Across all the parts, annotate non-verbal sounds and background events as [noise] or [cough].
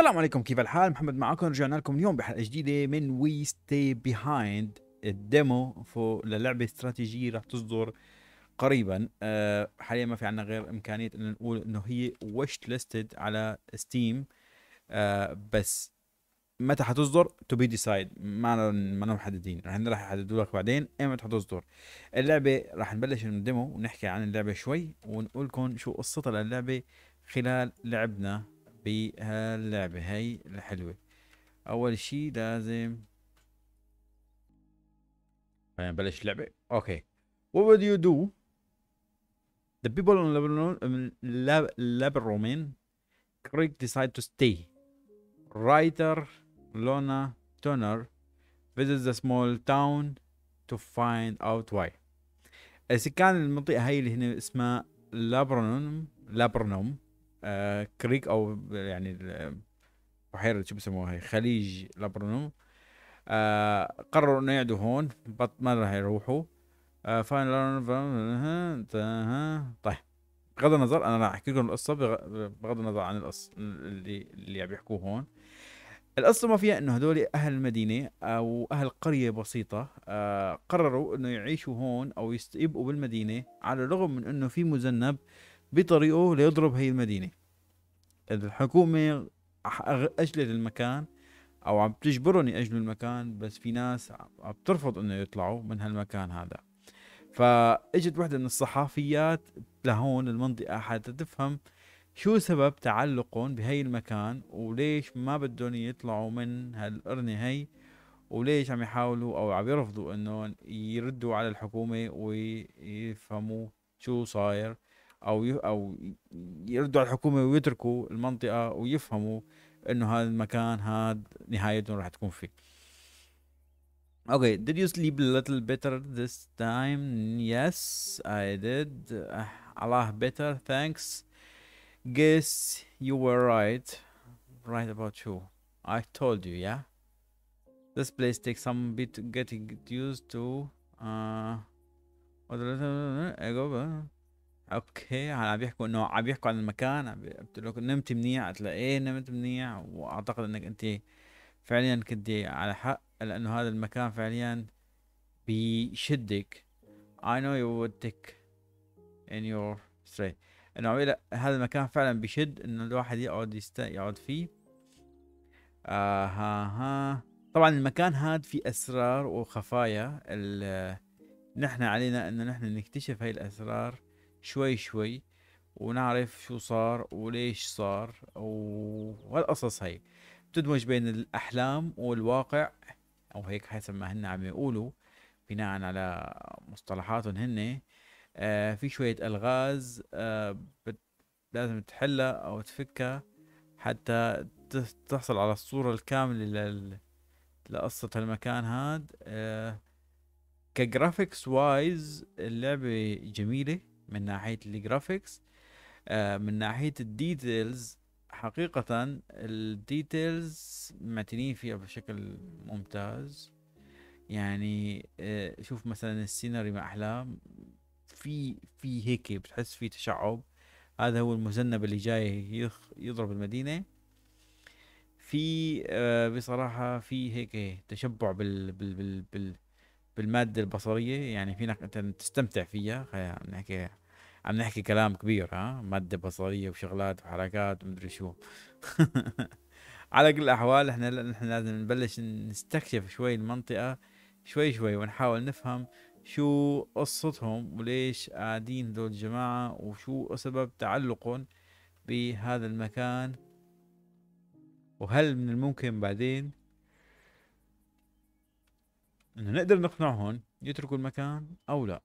السلام عليكم كيف الحال محمد معكم رجعنا لكم اليوم بحلقه جديده من وي ستي بيهايند الديمو للعبه استراتيجيه رح تصدر قريبا آه، حاليا ما في عندنا غير امكانيه انه نقول انه هي وش ليستد على ستيم آه، بس متى حتصدر تو بي ديسايد ما ما محددين رح رح يحددوا لك بعدين ايمتى حتصدر اللعبه رح نبلش من الديمو ونحكي عن اللعبه شوي ونقول لكم شو قصتها للعبه خلال لعبنا بهاللعبة هاي الحلوة اول شي لازم خلينا نبلش اللعبة اوكي what would you do the people on Lebanon Lebanon Craig decide to stay writer Lona Turner visits the small town to find out why كان المنطقة هاي اللي هنا اسمها لابرنوم لابرنوم آه كريك او يعني بحيره شو بيسموها هي خليج لبرنوم آه قرروا انه يعدوا هون بط ما راح يروحوا آه طيب بغض النظر انا راح احكي لكم القصه بغض النظر عن القصه اللي اللي عم يحكوه هون القصه ما فيها انه هدول اهل المدينه او اهل قريه بسيطه آه قرروا انه يعيشوا هون او يبقوا بالمدينه على الرغم من انه في مذنب بطريقه ليضرب هي المدينة الحكومة أجلت المكان أو عم تجبرهم يأجلوا المكان بس في ناس عم ترفض إنه يطلعوا من هالمكان هذا فاجت وحده من الصحافيات لهون المنطقة حتى تفهم شو سبب تعلقهم بهي المكان وليش ما بدهم يطلعوا من هالقرنة هي وليش عم يحاولوا او عم يرفضوا انهم يردوا على الحكومة ويفهموا شو صاير او او يردوا على الحكومه ويتركوا المنطقه ويفهموا انه هذا المكان هذا نهايتهم راح تكون فيه. Okay, did you sleep a little better this time? Yes, I did. Uh, a lot better, thanks. Guess you were right. Right about you. I told you, yeah? This place takes some bit getting used to. Uh, اوكي عم بيحكوا انه عم بيحكوا عن المكان عم بيقول لك نمت منيح قلت له ايه نمت منيح واعتقد انك انت فعليا كنت على حق لانه هذا المكان فعليا بيشدك I know you would take in your stray انه عم هذا المكان فعلا بيشد انه الواحد يقعد يست يقعد فيه آه ها ها طبعا المكان هاد فيه اسرار وخفايا ال... نحن علينا انه نحن نكتشف هاي الاسرار شوي شوي ونعرف شو صار وليش صار وهالقصص هي بتدمج بين الأحلام والواقع أو هيك حسب ما هن عم يقولوا بناء على مصطلحاتهم هن آه في شوية ألغاز آه بت لازم تحلها أو تفكها حتى تحصل على الصورة الكاملة لل... لقصة هالمكان هاد آه كجرافيكس وايز اللعبة جميلة من ناحيه الجرافيكس آه، من ناحيه الديتيلز حقيقه الديتيلز معتنين فيها بشكل ممتاز يعني آه، شوف مثلا السيناريو مع احلام في في هيك بتحس في تشعب هذا هو المذنب اللي جاي يضرب المدينه في آه، بصراحه في هيك تشبع بال بال بال, بال بالماده البصريه يعني فينك انت تستمتع فيها خلينا نحكي عم نحكي كلام كبير ها ماده بصريه وشغلات وحركات ومدري شو [laughs] على كل الاحوال احنا نحن لازم نبلش نستكشف شوي المنطقه شوي شوي ونحاول نفهم شو قصتهم وليش قاعدين دول الجماعه وشو سبب تعلقهم بهذا المكان وهل من الممكن بعدين انه نقدر نقنعهم يتركوا المكان او لا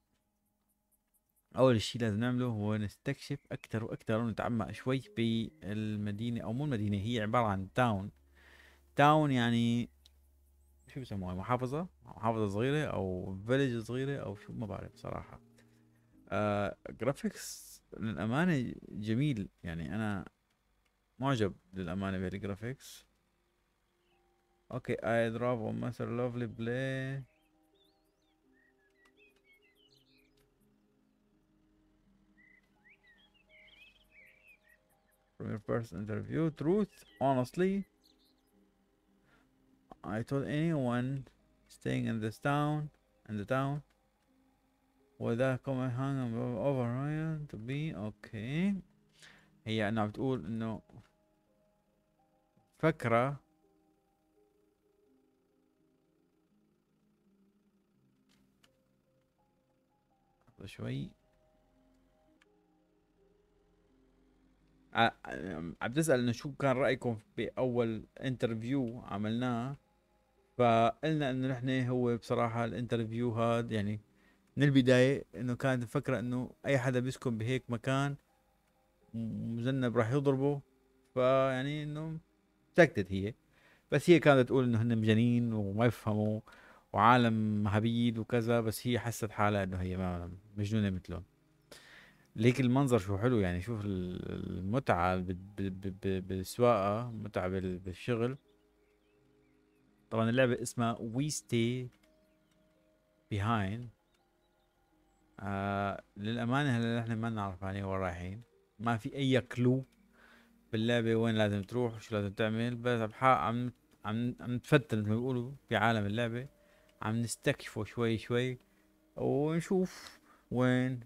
اول شيء لازم نعمله هو نستكشف اكثر واكثر ونتعمق شوي بالمدينه او مو المدينه هي عباره عن تاون تاون يعني شو بسموها محافظة محافظة صغيرة أو فيلج صغيرة أو شو ما بعرف صراحة آه جرافيكس للأمانة جميل يعني أنا معجب للأمانة بهالجرافيكس أوكي آي دروب وماستر لوفلي بلاي from your first interview. Truth, honestly, I told anyone staying in this town, in the town, would that comment hung over Ryan to be okay. هي انها بتقول انه فكرة شوي عم تسال انه شو كان رايكم باول انترفيو عملناه فقلنا انه نحن هو بصراحه الانترفيو هذا يعني من البدايه انه كانت الفكره انه اي حدا بيسكن بهيك مكان مذنب راح يضربه فيعني انه سكتت هي بس هي كانت تقول انه هن مجانين وما يفهموا وعالم هبيد وكذا بس هي حست حالها انه هي مجنونه مثلهم ليك المنظر شو حلو يعني شوف المتعة بالسواقة متعة بالشغل طبعا اللعبة اسمها وي ستي بيهايند آه للأمانة هلا نحن ما نعرف عليه وين رايحين ما في أي كلو باللعبة وين لازم تروح شو لازم تعمل بس عم عم عم نتفتل مثل ما بيقولوا في عالم اللعبه عم نستكشفه شوي شوي ونشوف وين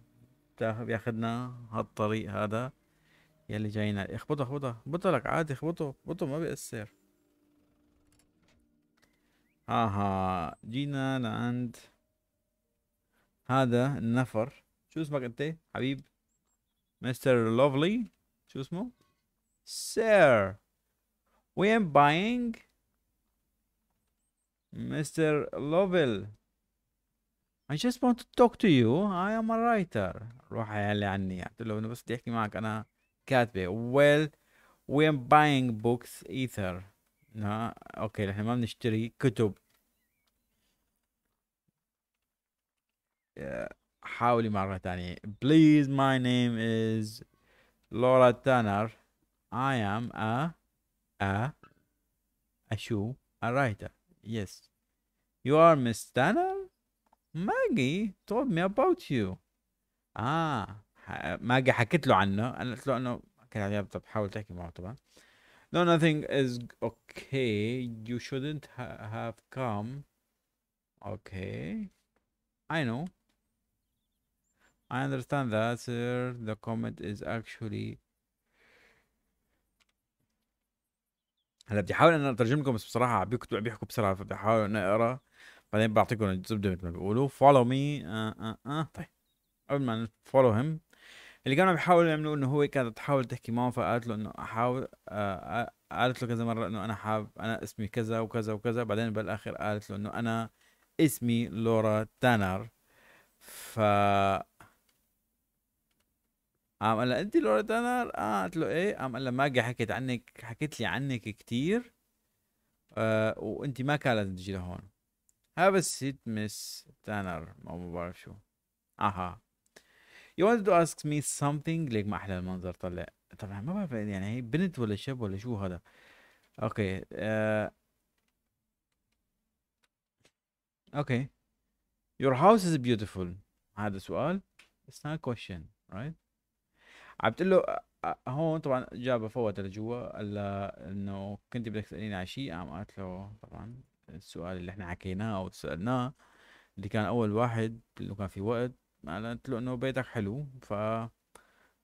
بياخدنا هالطريق هذا يلي جاينا اخبطه اخبطه اخبطه لك عادي اخبطه اخبطه ما بيأثر اها جينا لعند هذا النفر شو اسمك انت حبيب مستر لوفلي شو اسمه سير وي ام باينج مستر لوفل I just want to talk to you I am a writer روح قال لي عني قلت له انا بس بدي احكي معك انا كاتبه well we are buying books ether لا اوكي نحن ما بنشتري كتب حاولي مرة تانية please my name is Laura Tanner I am a a a shoe a writer yes you are Miss Tanner ماجي تولد مي اباوت يو اه ماجي حكيت له عنه انا قلت له انه كان عم حاول تحكي معه طبعا No, nothing is okay. You shouldn't ha have come. Okay. I know. I understand that, sir. The comment is actually هلا بدي احاول انا اترجم لكم بس بصراحه عم بيكتبوا عم بيحكوا بسرعه فبحاول اني اقرا بعدين بعطيكم الزبده مثل ما بيقولوا فولو مي آه آه آه. طيب قبل ما فولو هم اللي كانوا بيحاولوا يعملوه انه هو كانت تحاول تحكي معه فقالت له انه احاول آه،, آه قالت له كذا مره انه انا حاب انا اسمي كذا وكذا وكذا بعدين بالاخر قالت له انه انا اسمي لورا تانر ف قام قال انت لورا تانر اه قالت له ايه قام قال ما ماجي عنك حكيت لي عنك كثير آه وانت ما كان لازم تجي لهون Have a seat, Miss Tanner. أو ما بعرف شو. أها. You wanted to ask me something ليك ما أحلى المنظر طلع. طبعا ما بعرف يعني هي بنت ولا شاب ولا شو هذا. أوكي. أوكي. Uh, Your house is beautiful. هذا سؤال. It's not a question, right? عم بتقول له آه، هون طبعا جابه فوت لجوا قال له انه كنت بدك تساليني على شيء قام قالت له طبعا السؤال اللي احنا حكيناه او سألناه اللي كان اول واحد اللي كان في وقت اعلنت له انه بيتك حلو ف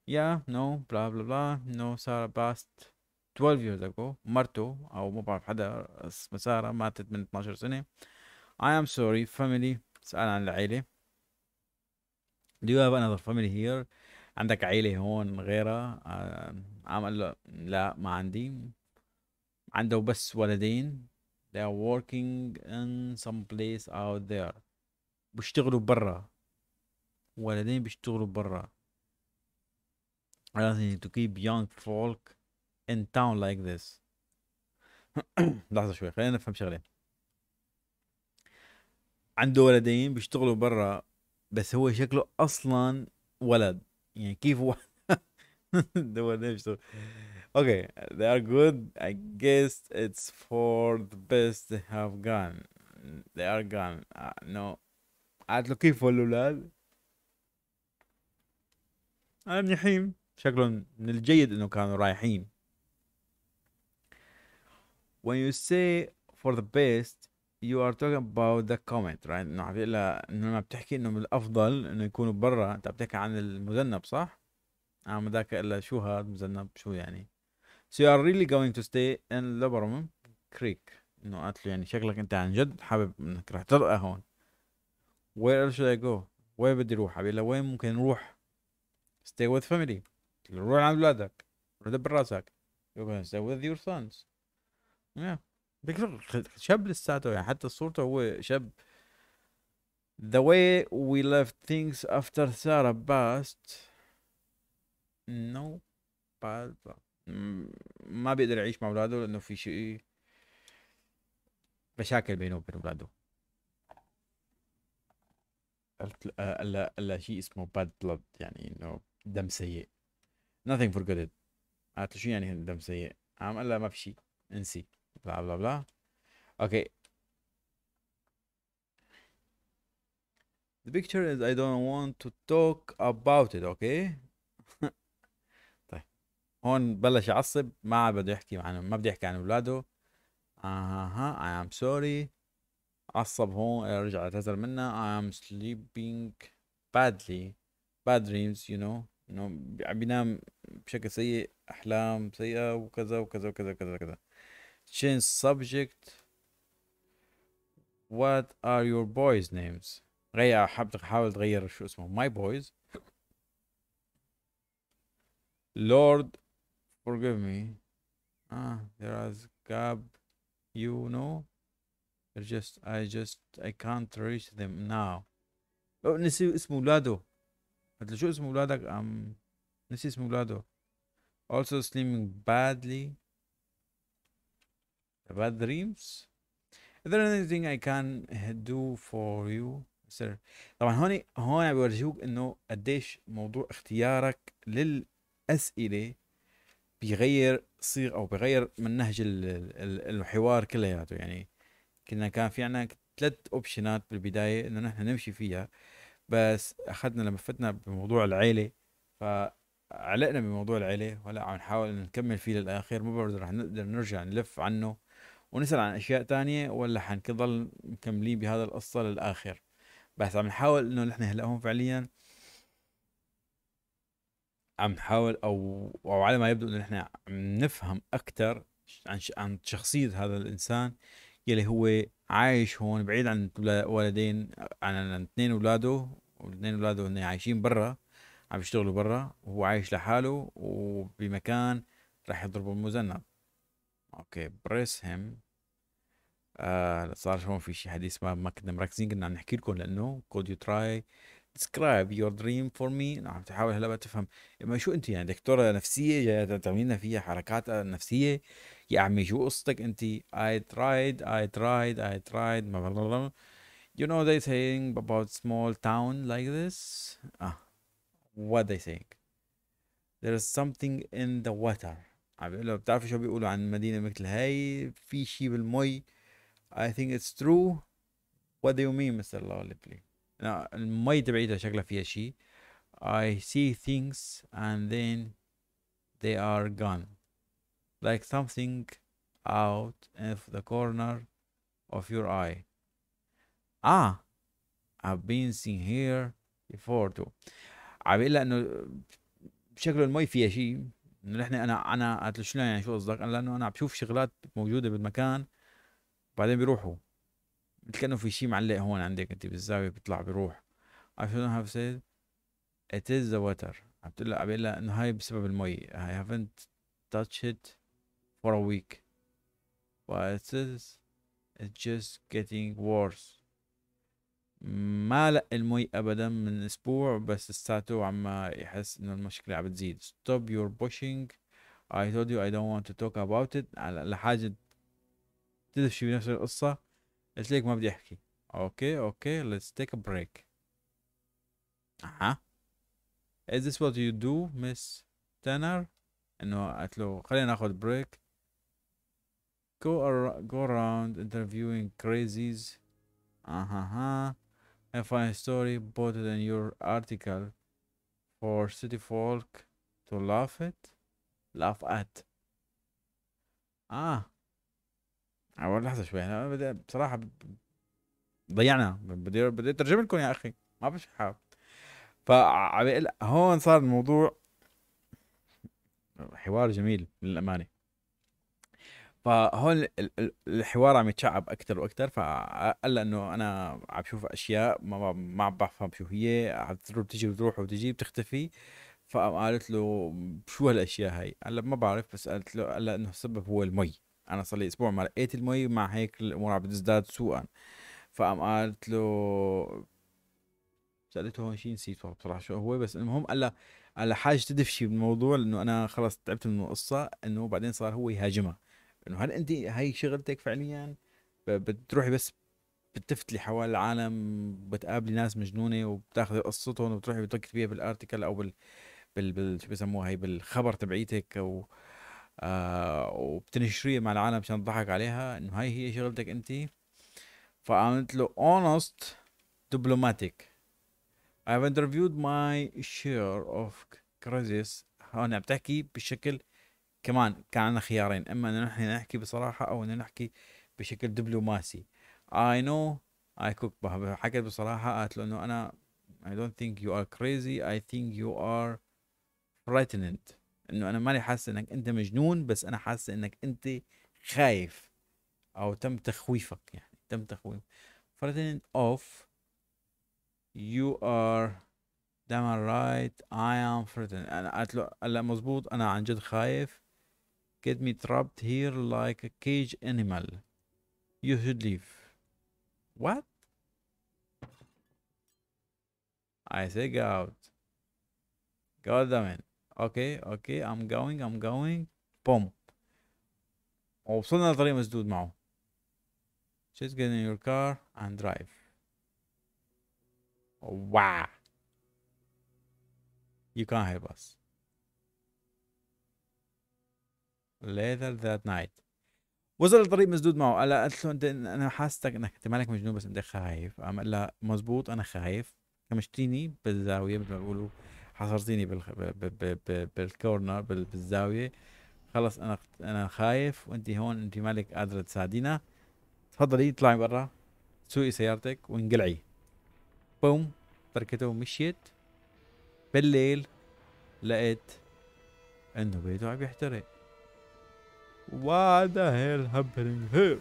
يا نو بلا بلا بلا نو سارة باست 12 years ago مرته او ما بعرف حدا اسمه سارة ماتت من 12 سنة I am sorry family سأل عن العيلة Do you have another family here عندك عيلة هون غيرها آه، عم قال له لا ما عندي عنده بس ولدين they are working in some place out there بيشتغلوا برا ولدين بيشتغلوا برا I don't need to keep young folk in town like this [coughs] لحظة شوي خلينا نفهم شغلة عنده ولدين بيشتغلوا برا بس هو شكله أصلا ولد يعني كيف [laughs] ده ولدين بيشتغلوا Okay, they are good. I guess it's for the best they have gone. They are gone. Uh, no. عاد لو كيف الأولاد أنا منيحين شكلهم من الجيد إنه كانوا رايحين when you say for the best you are talking about the comment right انه عم انه لما بتحكي انه من الافضل انه يكونوا برا انت عم تحكي عن المذنب صح؟ انا ذاك الا شو هذا مذنب شو يعني؟ So you are really going to stay in Lebanon Creek. No, قالت له يعني شكلك انت عن جد حابب انك راح ترقى هون. Where else should I go? وين بدي اروح؟ قال له وين ممكن نروح؟ Stay with family. روح عند اولادك. راسك. You're gonna stay with your sons. Yeah. شاب لساته يعني حتى صورته هو شاب the way we left things after Sarah passed, no, but ما بيقدر يعيش مع اولاده لانه في شيء مشاكل بينه وبين اولاده قلت الا آه، الا شيء اسمه باد بلود يعني انه دم سيء nothing for good قالت له شو يعني دم سيء عم قال لها ما في شيء انسي بلا بلا بلا اوكي The picture is I don't want to talk about it, okay? هون بلش يعصب ما بده يحكي عن ما بده يحكي عن اولاده اها ها اي ام سوري عصب هون رجع اعتذر منا I am sleeping badly bad dreams يو نو انه you know, بينام بشكل سيء احلام سيئه وكذا وكذا وكذا وكذا وكذا change subject what are your boys names غير حاول تغير شو اسمه my boys Lord forgive me. Ah, there is gap, you know. They're just, I just, I can't reach them now. Oh, نسي اسم ولاده. هتلاقي شو اسم ولادك um, نسي اسم ولاده. Also sleeping badly. Bad dreams. Is there anything I can do for you? sir? طبعا هون هون بورجيوك انه قديش موضوع اختيارك للاسئله بيغير صيغ او بيغير من نهج الحوار كلياته يعني كنا كان في عنا ثلاث اوبشنات بالبدايه انه نحن نمشي فيها بس اخذنا فتنا بموضوع العيله فعلقنا بموضوع العيله وهلا عم نحاول نكمل فيه للاخر ما بعرف رح نقدر نرجع نلف عنه ونسال عن اشياء تانية ولا حنضل مكملين بهذا القصه للاخر بس عم نحاول انه نحن هلا هون فعليا عم نحاول او او على ما يبدو ان احنا عم نفهم اكثر عن عن شخصيه هذا الانسان يلي هو عايش هون بعيد عن والدين عن اثنين اولاده والاثنين اولاده هن عايشين برا عم يشتغلوا برا وهو عايش لحاله وبمكان راح يضربه المذنب اوكي بريس هيم آه صار هون في شي حديث ما ما كنا مركزين كنا عم نحكي لكم لانه كود يو تراي describe your dream for me عم تحاول هلا بقى تفهم ما شو انت يعني دكتوره نفسيه جاي تعمل فيها حركات نفسيه يا عمي شو قصتك انت I tried I tried I tried ما you know they saying about small town like this ah what they saying there is something in the water عم بيقول له شو بيقولوا عن مدينه مثل هاي في شيء بالمي I think it's true what do you mean Mr. Lawley please المي تبعيتها شكلها فيها شيء I see things and then they are gone like something out of the corner of your eye آه I've been seen here before too عم بيقول لها انه شكله المي فيها شيء انه نحن انا انا قلت له شو يعني شو قصدك؟ قال لانه انا عم بشوف شغلات موجوده بالمكان بعدين بيروحوا مثل كانه في شيء معلق هون عندك انت بالزاويه بيطلع بيروح I shouldn't have said it is the water عم بتقول لها عم بقول لها انه هاي بسبب المي I haven't touched it for a week but it is it's just getting worse ما لق المي ابدا من اسبوع بس لساته عم يحس انه المشكله عم بتزيد stop your pushing I told you I don't want to talk about it على لحاجه تدري شو بنفس القصه قلت لك ما بدي احكي اوكي اوكي let's take a break اها is this what you do miss Tanner انه قالت له خلينا ناخذ بريك go ar go around interviewing crazies اها ها I find a story better than your article for city folk to laugh at laugh at ah اول لحظه شوي انا بدي بصراحه ضيعنا بدي بدي اترجم لكم يا اخي ما في حال فعم هون صار الموضوع حوار جميل للامانه فهون الحوار عم يتشعب اكثر واكثر فقال انه انا عم بشوف اشياء ما ما عم بفهم شو هي عم بتجي وتروح وتجي بتختفي فقالت له شو هالاشياء هاي؟ قال ما بعرف بس قالت له قال انه السبب هو المي انا صار لي اسبوع ما لقيت المي مع هيك الامور عم بتزداد سوءا فقام قالت له سالته هون شيء نسيت بصراحه شو هو بس المهم قال لها على حاج تدفشي بالموضوع لانه انا خلص تعبت من القصه انه بعدين صار هو يهاجمها انه هل انت هاي شغلتك فعليا بتروحي بس بتفتلي حوالي العالم بتقابلي ناس مجنونه وبتاخذي قصتهم وبتروحي فيها بالارتيكل او بال بال, بال... شو بيسموها هي بالخبر تبعيتك او آه، وبتنشريها مع العالم عشان تضحك عليها انه هاي هي شغلتك انت فقامت له honest diplomatic I've interviewed my share of crisis هون عم تحكي بشكل كمان كان عندنا خيارين اما انه نحن نحكي بصراحه او انه نحكي بشكل دبلوماسي I know I cook حكت بصراحه قالت له انه انا I don't think you are crazy I think you are frightened انه انا ماني حاسس انك انت مجنون بس انا حاسس انك انت خايف او تم تخويفك يعني تم تخويف فرتين اوف يو ار دايما رايت اي ام فرتين انا قلت له هلا مزبوط انا عن جد خايف get me trapped here like a cage animal you should leave what I say out God damn it اوكي اوكي ام جوينج ام جوينج بوم وصلنا لطريق مسدود معه just get in your car and drive wow you can't help us later that night وصل لطريق مسدود معه قال قالت له انت انا حاستك انك انت مالك مجنون بس انت خايف قام قال لها مزبوط انا خايف كمشتيني بالزاويه مثل ما بيقولوا حصرتيني بالخ... ب... ب... ب... بالكورنر بال... بالزاويه خلص انا انا خايف وانت هون انت مالك قادره تساعدينا تفضلي اطلعي برا سوقي سيارتك وانقلعي بوم تركته ومشيت بالليل لقيت انه بيته عم يحترق What هيل hell هير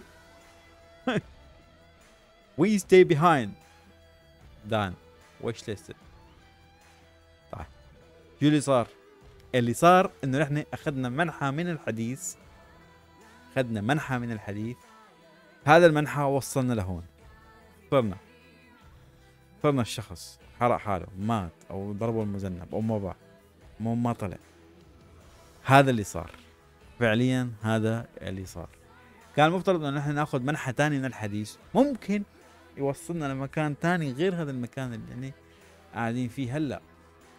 وي ستي بيهايند دان ويش Watch طيب شو اللي صار؟ اللي صار انه نحن اخذنا منحة من الحديث اخذنا منحة من الحديث هذا المنحة وصلنا لهون صرنا صرنا الشخص حرق حاله مات او ضربه المذنب او ما باع مو ما طلع هذا اللي صار فعليا هذا اللي صار كان المفترض انه نحن ناخذ منحة ثانية من الحديث ممكن يوصلنا لمكان ثاني غير هذا المكان اللي يعني قاعدين فيه هلا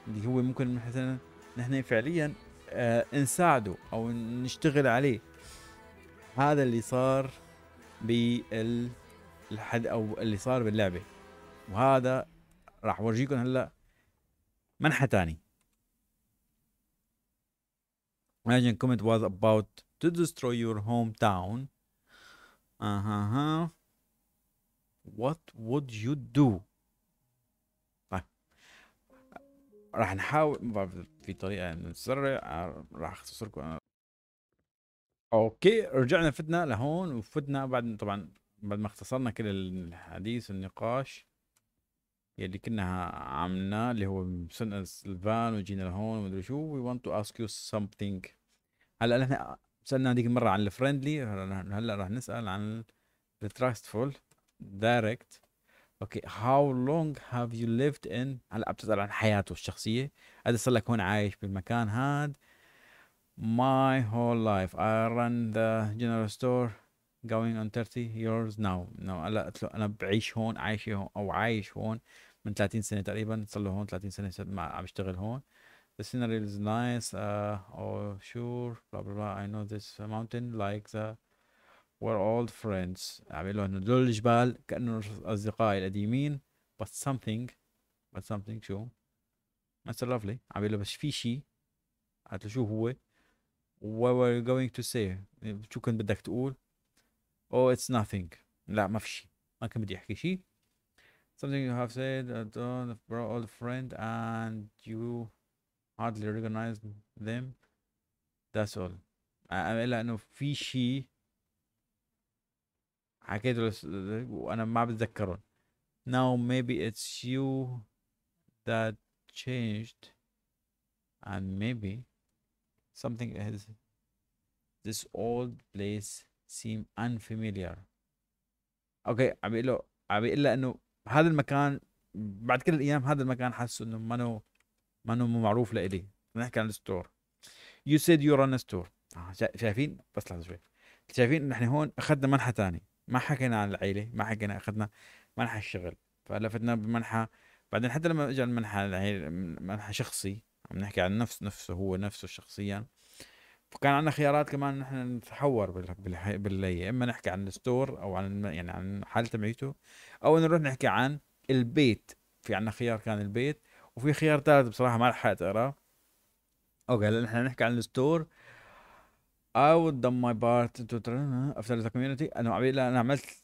اللي هو ممكن مثلا نحن فعليا آه نساعده او نشتغل عليه هذا اللي صار بالحد او اللي صار باللعبه وهذا راح اورجيكم هلا منحى تاني Imagine comment was about to destroy your hometown. Uh -huh. What would you do? راح نحاول ما بعرف في طريقه نسرع آه، راح اختصركم اوكي رجعنا فتنا لهون وفتنا بعد طبعا بعد ما اختصرنا كل الحديث النقاش يلي كنا عملناه اللي هو سن الفان وجينا لهون ومدري شو وي ونت تو اسك يو something هلا نحن سالنا هذيك المره عن الفريندلي هلا رح نسال عن التراستفول دايركت اوكي هاو لونج هاف يو ليفد ان هلا بتسال عن حياته الشخصيه هذا صار لك هون عايش بالمكان هاد my whole life I run the general store going on 30 years now no هلا قلت له انا بعيش هون عايش هون او عايش هون من 30 سنه تقريبا صار له هون 30 سنه عم بشتغل هون the scenery is nice uh, oh sure blah blah blah I know this mountain like the We're old friends أعمل دول الجبال كأنه أصدقائي القديمين but something but something شو That's Lovely أعمل له بس في شيء قالت له شو هو what were you going to say شو كنت بدك تقول oh it's nothing لا ما في شيء ما كان بدي أحكي شيء something you have said an old friend and you hardly recognize them that's all أعمل لها إنه في شيء حكيت له وانا ما بتذكرهم now maybe it's you that changed and maybe something is this old place seem unfamiliar اوكي عم بيقول له عم بيقول له انه هذا المكان بعد كل الايام هذا المكان حاسه انه منه منه معروف لإلي بنحكي عن الستور you said سيد يو a store آه، شايفين بس لحظه شوي شايفين نحن هون اخذنا منحى ثانيه ما حكينا عن العيله ما حكينا اخذنا منحى الشغل فلفتنا بمنحى بعدين حتى لما اجى المنحى العيله منحى شخصي عم نحكي عن نفس نفسه هو نفسه شخصيا فكان عندنا خيارات كمان نحن نتحور بالليه اما نحكي عن الستور او عن يعني عن حاله تبعيته او نروح نحكي عن البيت في عندنا خيار كان البيت وفي خيار ثالث بصراحه ما لحقت اقراه اوكي هلا نحن نحكي عن الستور I would done my part to after the community انا انا عملت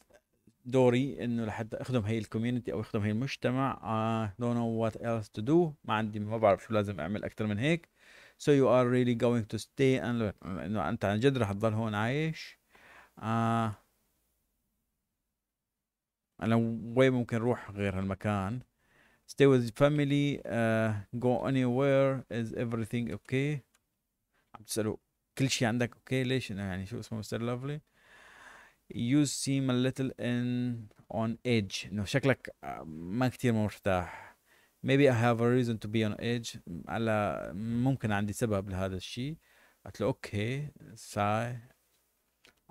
دوري انه لحد اخدم هي الكوميونتي او اخدم هي المجتمع I don't know what else to do ما عندي ما بعرف شو لازم اعمل اكثر من هيك so you are really going to stay and learn انه انت عن جد رح تضل هون عايش آه، انا وين ممكن اروح غير هالمكان stay with family uh, go anywhere is everything okay عم تسألوا كل شيء عندك اوكي ليش يعني شو اسمه مستر لافلي يو سيم ا ليتل ان اون ايدج انه شكلك آه، ما كتير مرتاح ميبي اي هاف ا ريزون تو بي اون ايدج على ممكن عندي سبب لهذا الشيء قلت له اوكي ساي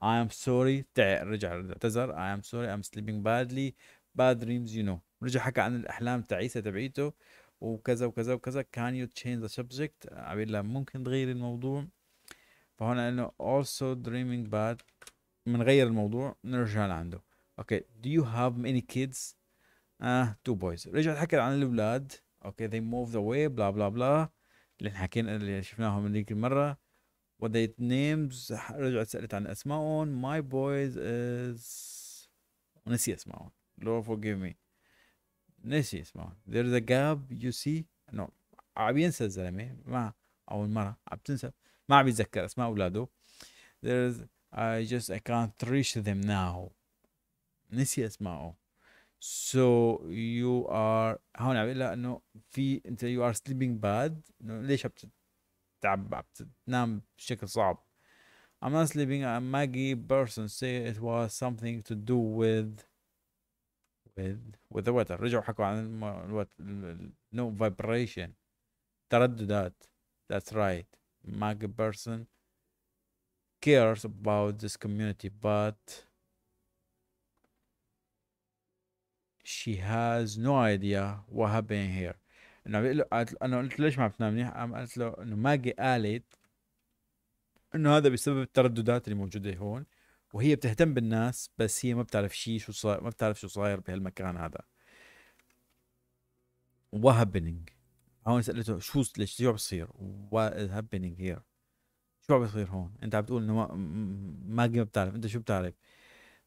اي ام سوري رجع اعتذر I سوري sorry ام سليبينج بادلي باد دريمز يو نو رجع حكى عن الاحلام تعيسه تبعيته وكذا وكذا وكذا كان يو تشينج ذا سبجكت عبيلا ممكن تغير الموضوع فهنا انه also dreaming bad بنغير الموضوع نرجع لعنده اوكي do you have many kids اه two boys رجعت حكت عن الاولاد اوكي they moved away بلا بلا بلا اللي حكينا اللي شفناهم هذيك المره what نيمز names رجعت سالت عن اسمائهم my boys is ونسي اسمائهم Lord forgive me نسي اسمائهم ذير a gap you see نو عم ينسى الزلمه مع او المره عم تنسى ما عم يتذكر اسماء اولاده there's I just I can't reach them now نسي اسمائه so you are هون عم لها انه في انت you are sleeping bad انه ليش عم تتعب عم تنام بشكل صعب I'm not sleeping a am Person say it was something to do with with with the weather رجعوا حكوا عن الوقت no vibration ترددات that's right MAG person cares about this community, but she has no idea what happened here. انا بيقول له انا قلت له ليش ما عم تنام منيح؟ قام قالت له انه ماجي قالت انه هذا بسبب الترددات اللي موجوده هون وهي بتهتم بالناس بس هي ما بتعرف شيء شو صاير ما بتعرف شو صاير بهالمكان هذا. What happening؟ هون سالته شو ليش شو عم بصير؟ وات از هابينج هير؟ شو عم بصير هون؟ انت عم بتقول انه ما ما بتعرف انت شو بتعرف؟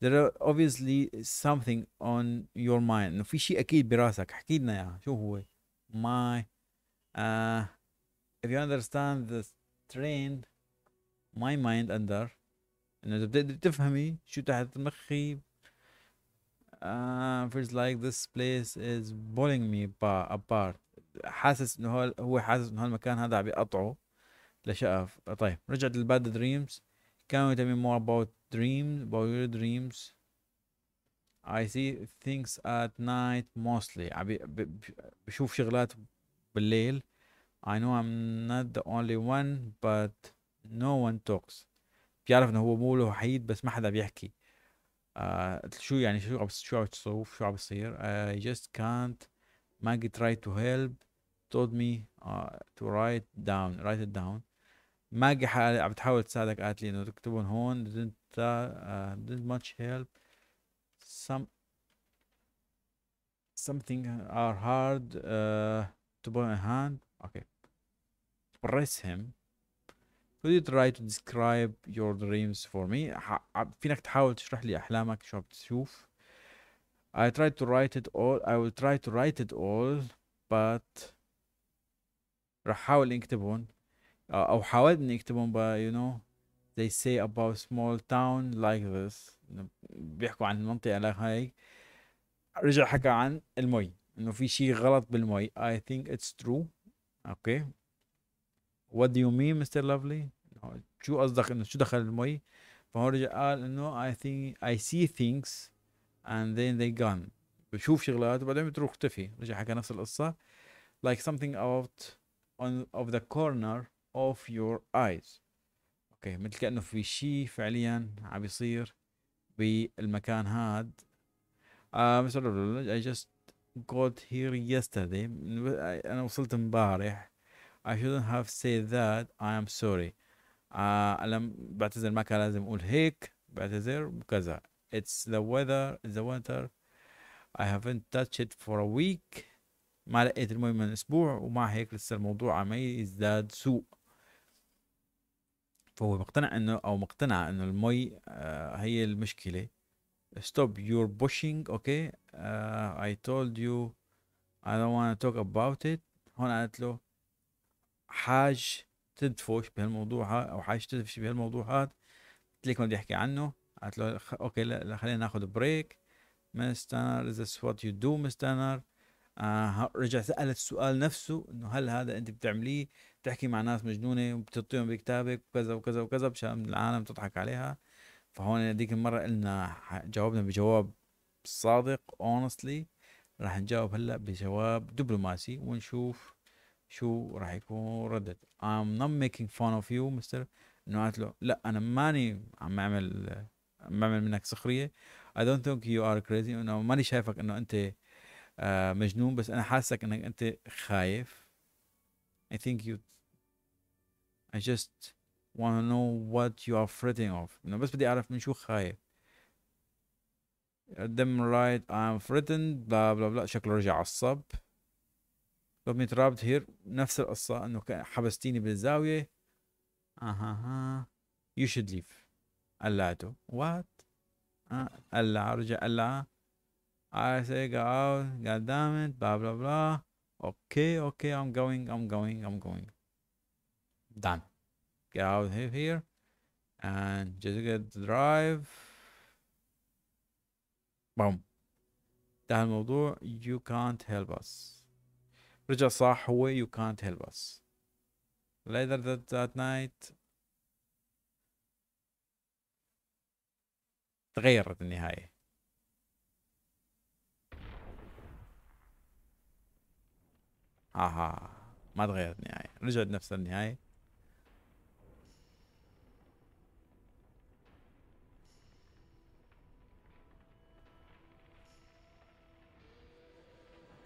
there are obviously something on your mind انه في شيء اكيد براسك احكي لنا اياه شو هو my uh, if you understand the train my mind under انه اذا بتقدر تفهمي شو تحت مخي uh, feels like this place is pulling me apart حاسس انه هو حاسس انه هالمكان هذا عم يقطعه لشقف طيب رجعت للباد دريمز can we tell اباوت more about dreams about your dreams I see things at night mostly عم بشوف شغلات بالليل I know I'm not the only one but no one talks بيعرف انه هو مو الوحيد بس ما حدا بيحكي uh, شو يعني شو عم شو عم تصوف شو عم بيصير آه، I just can't Maggie tried to help, told me uh, to write down, write it down. Maggie, ماجي عم بتحاول تساعدك قالت لي انه تكتبهم هون didn't, uh, didn't much help some something are hard uh, to put in hand okay press him could you try to describe your dreams for me ح... فينك تحاول تشرح لي احلامك شو عم تشوف I tried to write it all I will try to write it all but راح أحاول أكتبهم أو حاولت إني أكتبهم but you know they say about small town like this بيحكوا عن المنطقة هاي رجع حكى عن المي إنه في شيء غلط بالمي I think it's true okay what do you mean Mr. Lovely شو قصدك إنه شو دخل المي فهون رجع قال إنه I think I see things and then they gone بشوف شغلات وبعدين بتروح تختفي رجع حكى نفس القصة like something out on of the corner of your eyes اوكي okay. مثل كأنه في شيء فعليا عم يصير بالمكان هاد uh, I just got here yesterday أنا وصلت امبارح I shouldn't have said that I am sorry uh, أنا بعتذر ما كان لازم أقول هيك بعتذر وكذا It's the weather the winter I haven't touched it for a week ما لقيت المهم من اسبوع ومع هيك لسه الموضوع عم يزداد سوء فهو مقتنع انه او مقتنع انه المي آه هي المشكلة stop your pushing okay uh, I told you I don't want to talk about it هون قالت له حاج تدفش بهالموضوع او حاج تدفش بهالموضوع قلت لك ما بدي احكي عنه قالت له اوكي لا خلينا ناخذ بريك مستنر ذس وات يو دو مستنر آه رجع سأل السؤال نفسه انه هل هذا انت بتعمليه بتحكي مع ناس مجنونه وبتطيهم بكتابك وكذا وكذا وكذا مشان العالم تضحك عليها فهون هذيك المره قلنا جاوبنا بجواب صادق اونستلي راح نجاوب هلا بجواب دبلوماسي ونشوف شو راح يكون ردة I'm not making fun of you مستر انه قالت له لا انا ماني عم اعمل بعمل منك سخريه I don't think you are crazy انه ماني شايفك انه انت آه، مجنون بس انا حاسك انك انت خايف I think you I just want to know what you are fretting of انه بس بدي اعرف من شو خايف them right I'm threatened بلا بلا بلا شكله رجع عصب لو ترابط هير نفس القصة انه حبستيني بالزاوية اها ها يو شود ليف Allah do. What? Uh, ah, Allah arja Allah. I say go out, god damn it, blah blah blah. Okay, okay, I'm going, I'm going, I'm going. Done. Get out of here and just get the drive. Boom. ده الموضوع you can't help us رجع صح you can't help us later that, that night تغيرت النهايه اها ما تغيرت النهايه رجعت نفس النهايه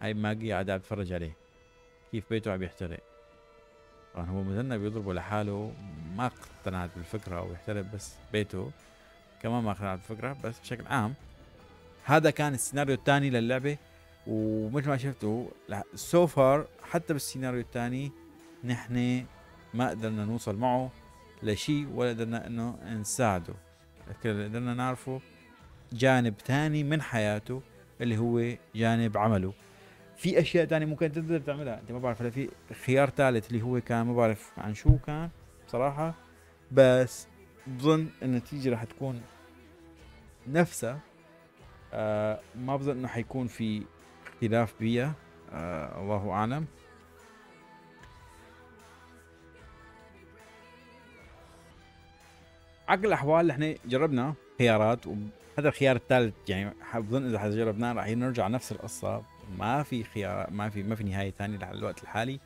هاي ماجي قاعد اتفرج عليه كيف بيته عم يحترق طبعا هو مذنب يضربه لحاله ما اقتنعت بالفكره او يحترق بس بيته كمان ما اخذها على الفكرة بس بشكل عام هذا كان السيناريو الثاني للعبه ومثل ما شفتوا سو فار حتى بالسيناريو الثاني نحن ما قدرنا نوصل معه لشيء ولا قدرنا انه نساعده لكن اللي قدرنا نعرفه جانب ثاني من حياته اللي هو جانب عمله في اشياء ثانيه ممكن تقدر تعملها انت ما بعرف هلا في خيار ثالث اللي هو كان ما بعرف عن شو كان بصراحه بس بظن النتيجة راح تكون نفسها آه ما بظن انه حيكون في اختلاف بيها آه الله اعلم عقل الاحوال احنا جربنا خيارات وهذا الخيار الثالث يعني بظن اذا جربناه راح نرجع نفس القصه ما في خيار ما في ما في نهايه ثانيه للوقت الحالي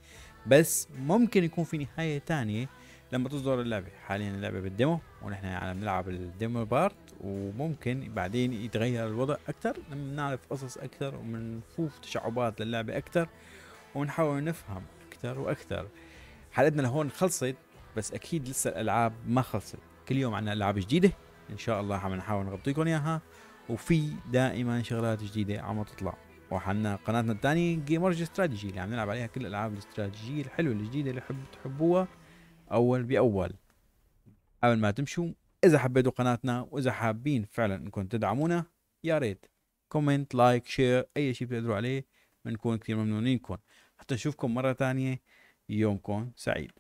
بس ممكن يكون في نهايه ثانيه لما تصدر اللعبه حاليا اللعبه بالديمو ونحن يعني نلعب الديمو بارت وممكن بعدين يتغير الوضع اكثر لما بنعرف قصص اكثر وبنشوف تشعبات للعبه اكثر ونحاول نفهم اكثر واكثر حلقتنا لهون خلصت بس اكيد لسه الالعاب ما خلصت كل يوم عندنا العاب جديده ان شاء الله عم نحاول نغطيكم اياها وفي دائما شغلات جديده عم تطلع وحنا قناتنا الثانيه جيمرج استراتيجي اللي عم نلعب عليها كل الالعاب الاستراتيجيه الحلوه الجديده اللي حب تحبوها اول باول قبل ما تمشوا اذا حبيتوا قناتنا واذا حابين فعلا انكم تدعمونا يا ريت كومنت لايك شير اي شيء بتقدروا عليه بنكون كثير ممنونينكم حتى نشوفكم مره ثانيه يومكم سعيد